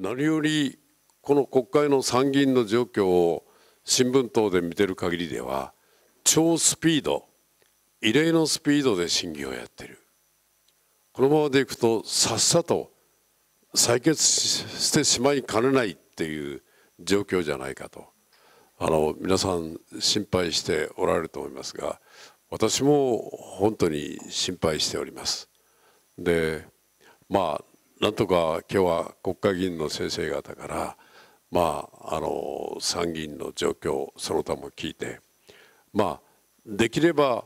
何よりこの国会の参議院の状況を新聞等で見てる限りでは超スピード異例のスピードで審議をやってるこのままでいくとさっさと採決してしまいかねないっていう状況じゃないかとあの皆さん心配しておられると思いますが私も本当に心配しております。でまあなんとか今日は国会議員の先生方から、まあ、あの参議院の状況その他も聞いて、まあ、できれば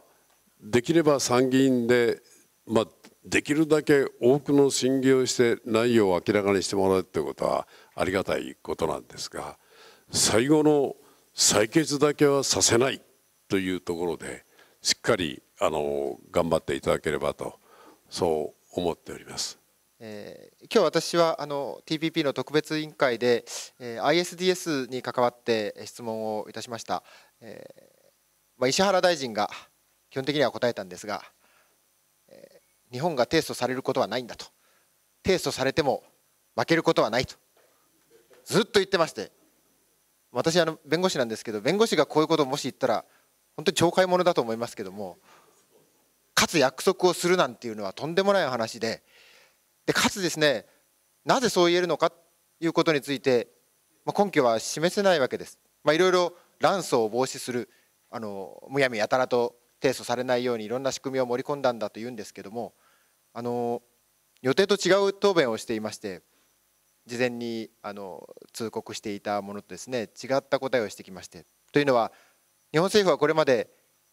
できれば参議院で、まあ、できるだけ多くの審議をして内容を明らかにしてもらうということはありがたいことなんですが最後の採決だけはさせないというところでしっかりあの頑張っていただければとそう思っております。え今日私はあの TPP の特別委員会で、え ISDS に関わって質問をいたしました、えーまあ、石原大臣が基本的には答えたんですが、えー、日本が提訴されることはないんだと提訴されても負けることはないとずっと言ってまして私あの弁護士なんですけど弁護士がこういうことをもし言ったら本当に懲戒者だと思いますけどもかつ約束をするなんていうのはとんでもない話で。でかつですねなぜそう言えるのかということについて、まあ、根拠は示せないわけです。まあ、いろいろ乱訴を防止するあのむやみやたらと提訴されないようにいろんな仕組みを盛り込んだんだというんですけどもあの予定と違う答弁をしていまして事前にあの通告していたものとですね違った答えをしてきましてというのは日本政府はこれまで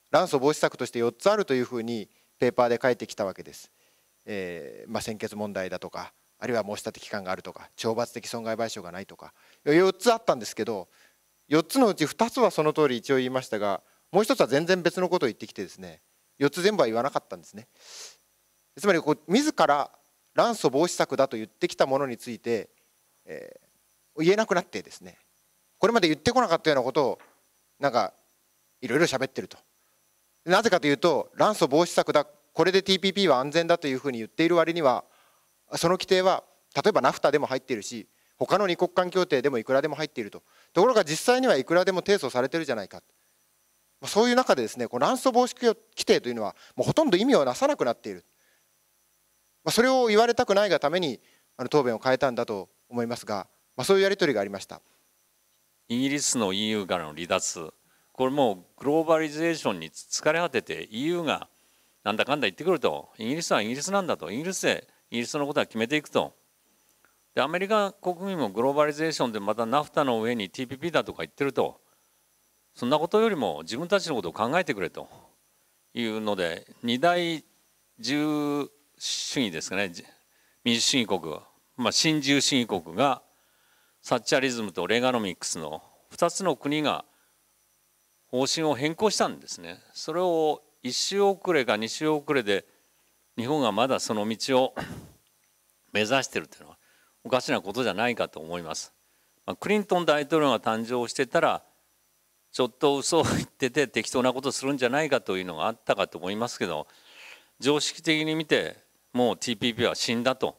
乱訴防止策として4つあるというふうにペーパーで書いてきたわけです。えー、まあ、先決問題だとかあるいは申し立て期間があるとか懲罰的損害賠償がないとか4つあったんですけど4つのうち2つはその通り一応言いましたがもう1つは全然別のことを言ってきてですね4つ全部は言わなかったんですね。つまりこう自ら乱訴防止策だと言ってきたものについて、えー、言えなくなってですねこれまで言ってこなかったようなことをなんかいろいろ喋ってるとなぜかというと乱訴防止策だこれで TPP は安全だというふうに言っている割にはその規定は例えばナフタでも入っているし他の2国間協定でもいくらでも入っているとところが実際にはいくらでも提訴されてるじゃないかそういう中でですねこの乱訴防止規定というのはもうほとんど意味をなさなくなっているそれを言われたくないがためにあの答弁を変えたんだと思いますが、まあ、そういうやり取りがありましたイギリスの EU からの離脱これもうグローバリゼーションに疲れ果てて EU がなんだかんだ言ってくるとイギリスはイギリスなんだとイギリスでイギリスのことは決めていくとでアメリカ国民もグローバリゼーションでまたナフタの上に TPP だとか言ってるとそんなことよりも自分たちのことを考えてくれというので二大自由主義ですかね民主主義国、まあ、新自由主義国がサッチャリズムとレガノミクスの2つの国が方針を変更したんですねそれを1週遅れか2週遅れで日本がまだその道を 目指しているというのはおかしなことじゃないかと思います。まあ、クリントン大統領が誕生してたらちょっと嘘を言ってて適当なことするんじゃないかというのがあったかと思いますけど常識的に見てもう TPP は死んだと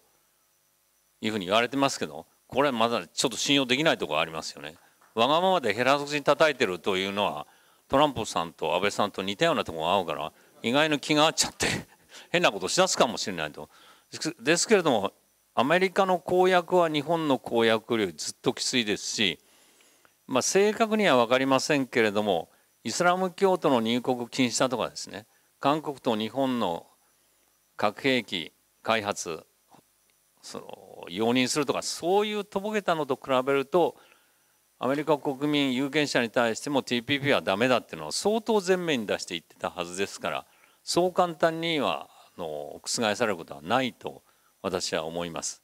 いうふうに言われてますけどこれはまだちょっと信用できないところありますよね。わがままで減らクに叩いてるというのはトランプさんと安倍さんと似たようなところが合うから意外に気が合っちゃって 変なことしだすかもしれないと。ですけれどもアメリカの公約は日本の公約よりずっときついですし、まあ、正確には分かりませんけれどもイスラム教徒の入国禁止だとかですね韓国と日本の核兵器開発その容認するとかそういうとぼけたのと比べるとアメリカ国民有権者に対しても TPP はダメだっていうのを相当前面に出していってたはずですからそう簡単にはあの覆されることはないと私は思います。